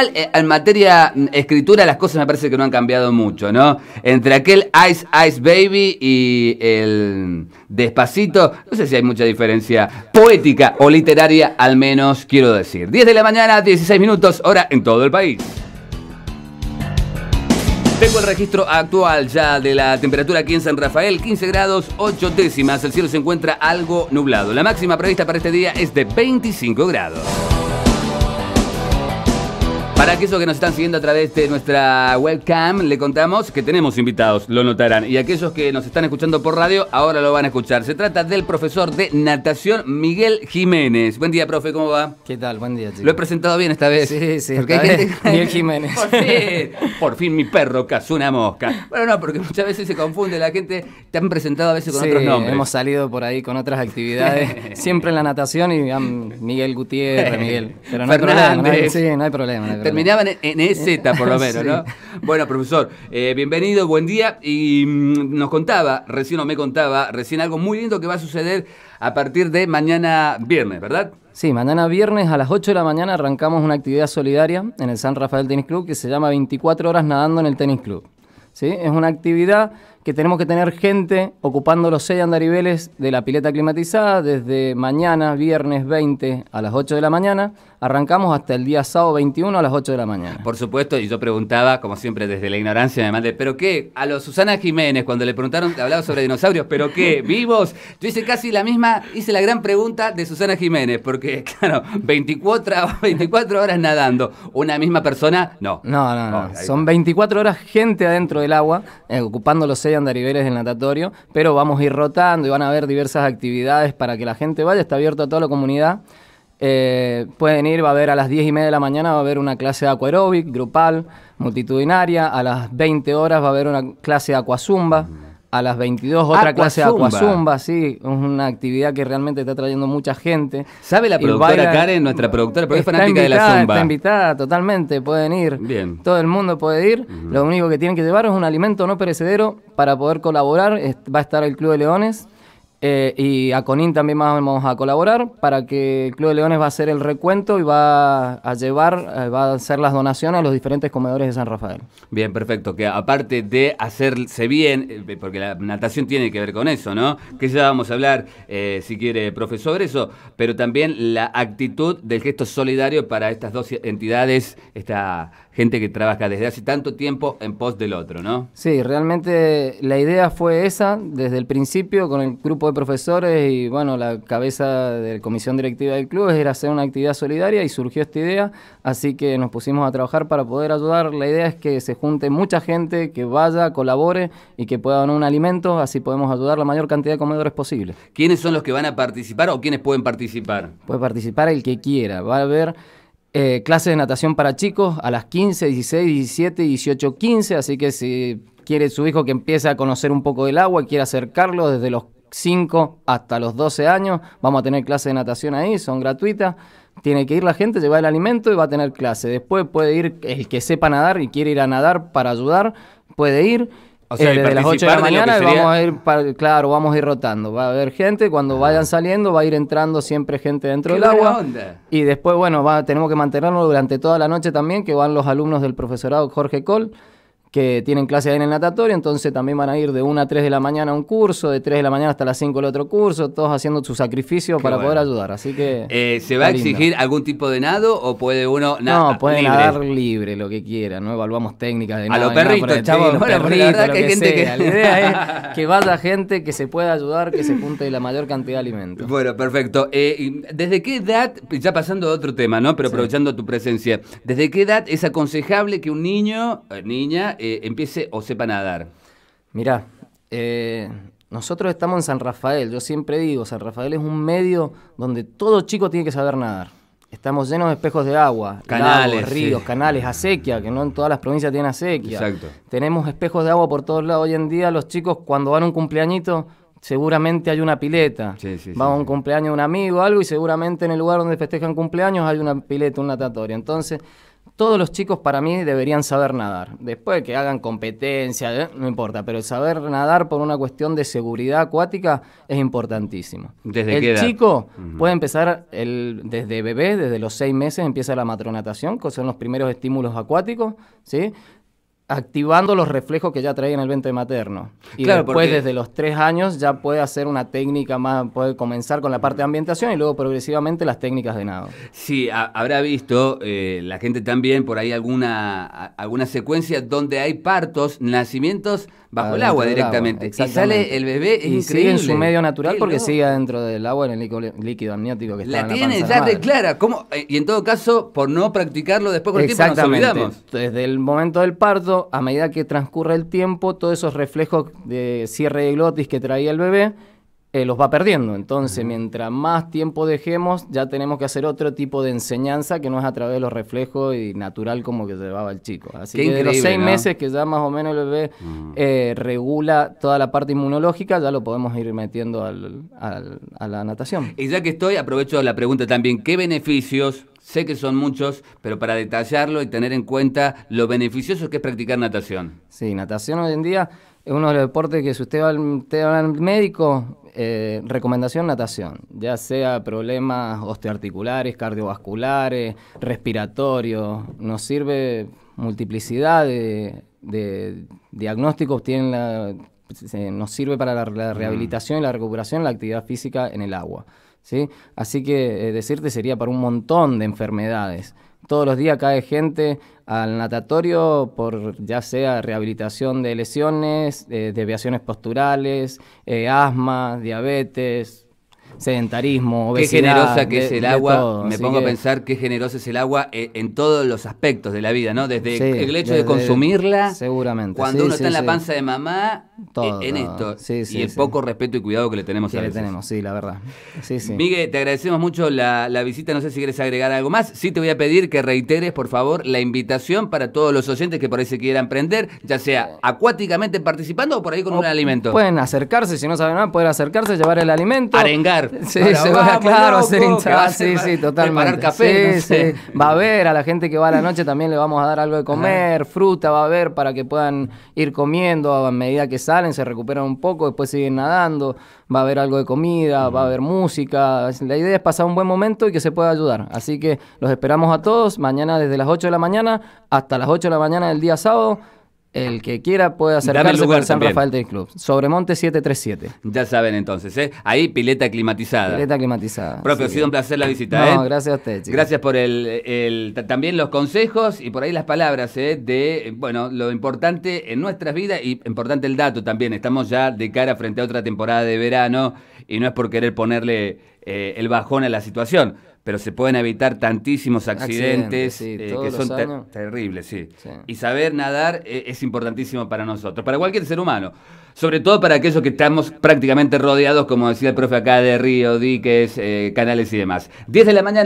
Igual eh, en materia mm, escritura las cosas me parece que no han cambiado mucho, ¿no? Entre aquel Ice Ice Baby y el Despacito, no sé si hay mucha diferencia poética o literaria, al menos quiero decir. 10 de la mañana, 16 minutos, hora en todo el país. Tengo el registro actual ya de la temperatura aquí en San Rafael, 15 grados 8 décimas. El cielo se encuentra algo nublado. La máxima prevista para este día es de 25 grados. Para aquellos que nos están siguiendo a través de nuestra webcam, le contamos que tenemos invitados, lo notarán. Y aquellos que nos están escuchando por radio, ahora lo van a escuchar. Se trata del profesor de natación Miguel Jiménez. Buen día, profe, ¿cómo va? ¿Qué tal? Buen día, chicos. Lo he presentado bien esta vez. Sí, sí, Miguel Jiménez. Por fin, mi perro cazó una mosca. Bueno, no, porque muchas veces se confunde la gente. Te han presentado a veces con otros nombres. hemos salido por ahí con otras actividades. siempre en la natación y Miguel Gutiérrez, Miguel. Pero no hay problema, sí, no hay problema. No hay problema. Terminaban en, EZ, e eh, por lo menos, ¿no? Bueno, profesor, eh, bienvenido, buen día. Y mm, nos contaba, recién o me contaba, recién algo muy lindo que va a suceder a partir de mañana viernes, ¿verdad? Sí, mañana viernes a las 8 de la mañana arrancamos una actividad solidaria en el San Rafael Tenis Club que se llama 24 horas nadando en el tenis club. ¿Sí? Es una actividad que tenemos que tener gente ocupando los seis andariveles de la pileta climatizada desde mañana, viernes 20 a las 8 de la mañana. Arrancamos hasta el día sábado 21 a las 8 de la mañana. Por supuesto, y yo preguntaba, como siempre, desde la ignorancia, además de, ¿pero qué? A los Susana Jiménez, cuando le preguntaron, hablaba sobre dinosaurios, ¿pero qué? ¿Vivos? Yo hice casi la misma, hice la gran pregunta de Susana Jiménez, porque, claro, 24, 24 horas nadando, una misma persona, no. No, no, no. Oh, Son 24 horas gente adentro del agua, eh, ocupando los seis a niveles del natatorio, pero vamos a ir rotando y van a haber diversas actividades para que la gente vaya. Está abierto a toda la comunidad. Eh, pueden ir, va a haber a las 10 y media de la mañana, va a haber una clase de acuaeróbic, grupal, multitudinaria. A las 20 horas va a haber una clase de acuazumba. A las 22 otra clase de Aquazumba, sí, es una actividad que realmente está trayendo mucha gente. ¿Sabe la productora Karen, nuestra productora, porque es fanática de la Zumba? Está invitada totalmente, pueden ir. Bien. Todo el mundo puede ir. Lo único que tienen que llevar es un alimento no perecedero para poder colaborar. Va a estar el Club de Leones. Eh, y a Conin también vamos a colaborar para que Club de Leones va a hacer el recuento y va a llevar, eh, va a hacer las donaciones a los diferentes comedores de San Rafael. Bien, perfecto. Que aparte de hacerse bien, eh, porque la natación tiene que ver con eso, ¿no? Que ya vamos a hablar, si quiere, profesor, eso, pero también la actitud del gesto solidario para estas dos entidades, esta gente que trabaja desde hace tanto tiempo en pos del otro, ¿no? Sí, realmente la idea fue esa desde el principio con el grupo de profesores y bueno, la cabeza de la comisión directiva del club era hacer una actividad solidaria y surgió esta idea, así que nos pusimos a trabajar para poder ayudar. La idea es que se junte mucha gente, que vaya, colabore y que pueda donar un alimento, así podemos ayudar la mayor cantidad de comedores posible. ¿Quiénes son los que van a participar o quiénes pueden participar? Puede participar el que quiera, va a haber eh, clases de natación para chicos a las 15, 16, 17, 18, 15, así que si quiere su hijo que empiece a conocer un poco del agua, quiere acercarlo desde los 5 hasta los 12 años, vamos a tener clases de natación ahí, son gratuitas. Tiene que ir la gente, llevar el alimento y va a tener clase. Después puede ir el que sepa nadar y quiere ir a nadar para ayudar, puede ir o sea, eh, desde las 8 de la mañana vamos a ir, claro, vamos a ir rotando. Va a haber gente, cuando ah. vayan saliendo va a ir entrando siempre gente dentro del agua. Y después, bueno, va, tenemos que mantenerlo durante toda la noche también, que van los alumnos del profesorado Jorge Col que tienen clase en el natatorio, entonces también van a ir de 1 a 3 de la mañana a un curso, de 3 de la mañana hasta las 5 el otro curso, todos haciendo su sacrificio para poder ayudar. Así que. Eh, ¿Se va a exigir algún tipo de nado o puede uno No, puede nadar libre lo que quiera, no evaluamos técnicas de nada. A los perritos, chavos, la verdad que, hay gente que... La idea es que vaya gente que se pueda ayudar, que se junte la mayor cantidad de alimentos. Bueno, perfecto. Eh, ¿Desde qué edad, ya pasando a otro tema, ¿no? Pero aprovechando tu presencia, ¿desde qué edad es aconsejable que un niño, eh, niña, empiece o sepa nadar? Mirá, eh, nosotros estamos en San Rafael, yo siempre digo, San Rafael es un medio donde todo chico tiene que saber nadar. Estamos llenos de espejos de agua, canales, ríos, canales, acequia, que no en todas las provincias tienen acequia. Exacto. Tenemos espejos de agua por todos lados. Hoy en día los chicos cuando van a un cumpleañito seguramente hay una pileta. Sí, Va a un cumpleaños de un amigo, algo, y seguramente en el lugar donde festejan cumpleaños hay una pileta, una natatorio, Entonces todos los chicos para mí deberían saber nadar. Después de que hagan competencia, eh, no importa, pero el saber nadar por una cuestión de seguridad acuática es importantísimo. ¿Desde el chico puede empezar el, desde bebé, desde los seis meses empieza la matronatación, que son los primeros estímulos acuáticos, ¿sí? activando los reflejos que ya traía en el vientre materno. Y después, desde los tres años, ya puede hacer una técnica más, puede comenzar con la parte de ambientación y luego progresivamente las técnicas de nado. Sí, habrá visto eh, la gente también por ahí alguna, alguna secuencia donde hay partos, nacimientos bajo el agua directamente. y sale el bebé, y sigue en su medio natural porque sigue adentro del agua en el líquido, amniótico que está la tiene ya declara. ¿cómo? Eh, y en todo caso, por no practicarlo después con el tiempo nos olvidamos. Desde el momento del parto, a medida que transcurre el tiempo, todos esos reflejos de cierre de glotis que traía el bebé eh, los va perdiendo. Entonces, mientras más tiempo dejemos, ya tenemos que hacer otro tipo de enseñanza que no es a través de los reflejos y natural como que llevaba el chico. Así que de los seis meses que ya más o menos el bebé mm. eh, regula toda la parte inmunológica, ya lo podemos ir metiendo al, a la natación. Y ya que estoy, aprovecho la pregunta también, ¿qué beneficios Sé que son muchos, pero para detallarlo y tener en cuenta lo beneficioso que es practicar natación. Sí, natación hoy en día es uno de los deportes que si usted va al, usted va al médico, eh, recomendación natación, ya sea problemas osteoarticulares, cardiovasculares, respiratorios, nos sirve multiplicidad de, diagnósticos, nos sirve para la, mm. rehabilitación y la recuperación de la actividad física en el agua. ¿sí? Así que eh, decirte sería para un montón de enfermedades. Todos los días cae gente al natatorio por ya sea rehabilitación de lesiones, eh, desviaciones posturales, eh, asma, diabetes, sedentarismo, obesidad. Qué generosa que es el agua. me pongo a pensar qué generosa es el agua eh, en, todos los aspectos de la vida, ¿no? Desde el hecho de consumirla. Seguramente. Cuando uno está en la panza de mamá, eh, en esto. y el poco respeto y cuidado que le tenemos que a veces. le tenemos, sí, la verdad. Miguel, te agradecemos mucho la, visita. No sé si quieres agregar algo más. Sí, te voy a pedir que reiteres, por favor, la invitación para todos los oyentes que por ahí se quieran prender ya sea acuáticamente participando o por ahí con un alimento. Pueden acercarse, si no saben nada, poder acercarse, llevar el alimento. Arengar Sí, se va, claro, a hacer Sí, sí, totalmente. café. Va a haber a la gente que va a la noche también le vamos a dar algo de comer, fruta va a haber para que puedan ir comiendo a medida que salen, se recuperan un poco, después siguen nadando. Va a haber algo de comida, va a haber música. La idea es pasar un buen momento y que se pueda ayudar. Así que los esperamos a todos mañana desde las 8 de la mañana hasta las 8 de la mañana del día sábado. El que quiera puede acercarse por San Rafael del Club. Sobremonte 737. Ya saben entonces, ¿eh? Ahí pileta climatizada. Pileta climatizada. Profe, ha sido un placer la visita, no, ¿eh? gracias a usted, Gracias por el, también los consejos y por ahí las palabras, ¿eh? De, bueno, lo importante en nuestras vidas y importante el dato también. Estamos ya de cara frente a otra temporada de verano y no es por querer ponerle eh, el bajón a la situación pero se pueden evitar tantísimos accidentes, eh, que son terribles, sí. Y saber nadar eh, es importantísimo para nosotros, para cualquier ser humano, sobre todo para aquellos que estamos prácticamente rodeados, como decía el profe acá, de río, diques, eh, canales y demás. 10 de la mañana.